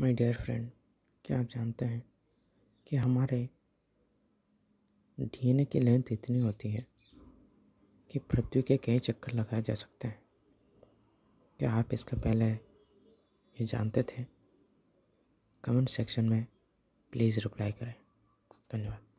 my dear friend क्या आप जानते हैं कि हमारे डीएनए की लेंथ इतनी होती है कि पृथ्वी के कई चक्कर लगाए जा सकते हैं क्या आप इसके पहले ये जानते थे कमेंट सेक्शन में प्लीज़ रिप्लाई करें धन्यवाद